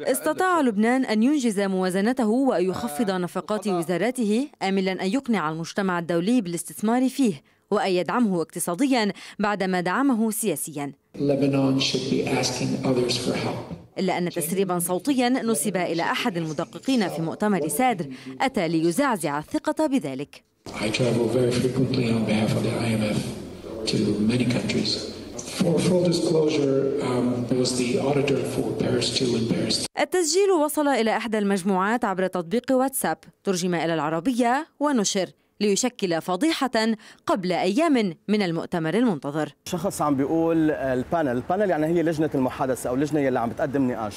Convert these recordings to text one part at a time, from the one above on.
استطاع لبنان أن ينجز موازنته ويخفض آه، نفقات وزاراته آملا أن يقنع المجتمع الدولي بالاستثمار فيه وأن يدعمه اقتصاديا بعدما دعمه سياسيا إلا أن تسريبا صوتيا نسب إلى أحد المدققين في مؤتمر سادر أتى ليزعزع الثقة بذلك I travel very frequently on behalf of the IMF to many countries. For full disclosure, um, was the auditor for Paris 2 Paris التسجيل وصل إلى إحدى المجموعات عبر تطبيق واتساب ترجم إلى العربية ونشر ليشكل فضيحة قبل أيام من المؤتمر المنتظر شخص عم بيقول البانل البانل يعني هي لجنة المحادثة أو لجنة اللي عم بتقدم نقاش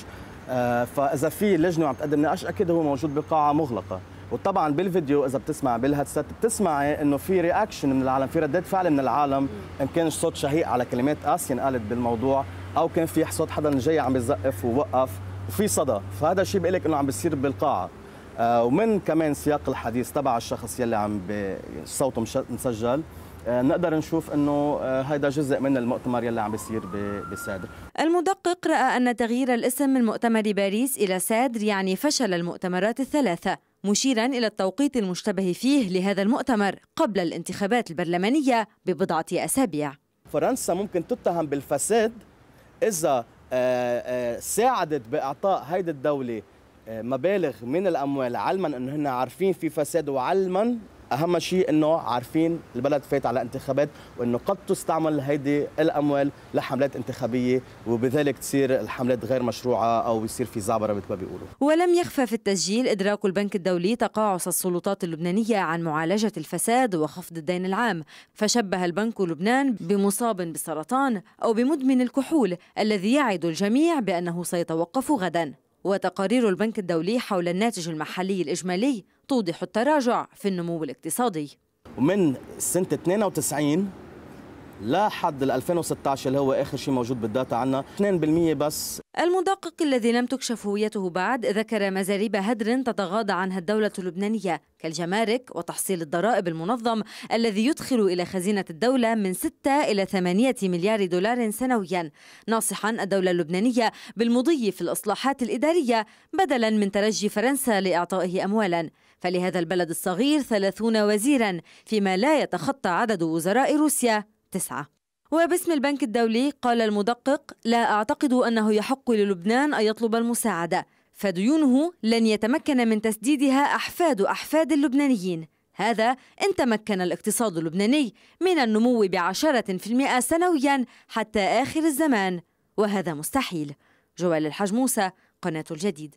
آه، فإذا في لجنة عم تقدم نقاش أكيد هو موجود بقاعة مغلقة وطبعا بالفيديو اذا بتسمع بالهيدسيت بتسمعي انه في رياكشن من العالم في ردات فعل من العالم ان كان صوت شهيق على كلمات قاسيه انقالت بالموضوع او كان في صوت حدا جاي عم يزقف ووقف وفي صدى فهذا الشيء بيقول لك انه عم بيصير بالقاعه آه ومن كمان سياق الحديث تبع الشخص يلي عم صوته مسجل بنقدر آه، نشوف انه هذا آه، جزء من المؤتمر يلي عم بيصير بسادر المدقق راى ان تغيير الاسم من مؤتمر باريس الى سادر يعني فشل المؤتمرات الثلاثه مشيرا الى التوقيت المشتبه فيه لهذا المؤتمر قبل الانتخابات البرلمانيه ببضعه اسابيع فرنسا ممكن تتهم بالفساد اذا آه، ساعدت باعطاء هيدي الدوله مبالغ من الاموال علما انه هن عارفين في فساد وعلما اهم شيء انه عارفين البلد فات على انتخابات وانه قد تستعمل هيدي الاموال لحملات انتخابيه وبذلك تصير الحملات غير مشروعه او يصير في زعبره مثل ما بيقولوا. ولم يخفى في التسجيل ادراك البنك الدولي تقاعس السلطات اللبنانيه عن معالجه الفساد وخفض الدين العام، فشبه البنك لبنان بمصاب بالسرطان او بمدمن الكحول الذي يعد الجميع بانه سيتوقف غدا. وتقارير البنك الدولي حول الناتج المحلي الإجمالي توضح التراجع في النمو الاقتصادي ومن سنة 92 لحد 2016 اللي هو اخر شيء موجود بالداتا عنا 2% بس المدقق الذي لم تكشف هويته بعد ذكر مزاريب هدر تتغاضى عنها الدولة اللبنانية كالجمارك وتحصيل الضرائب المنظم الذي يدخل إلى خزينة الدولة من 6 إلى 8 مليار دولار سنويا ناصحا الدولة اللبنانية بالمضي في الإصلاحات الإدارية بدلا من ترجي فرنسا لإعطائه أموالا فلهذا البلد الصغير 30 وزيرا فيما لا يتخطى عدد وزراء روسيا تسعة وباسم البنك الدولي قال المدقق لا أعتقد أنه يحق للبنان أن يطلب المساعدة فديونه لن يتمكن من تسديدها أحفاد أحفاد اللبنانيين هذا إن تمكن الاقتصاد اللبناني من النمو بعشرة في المئة سنويا حتى آخر الزمان وهذا مستحيل جوال الحج موسى قناة الجديد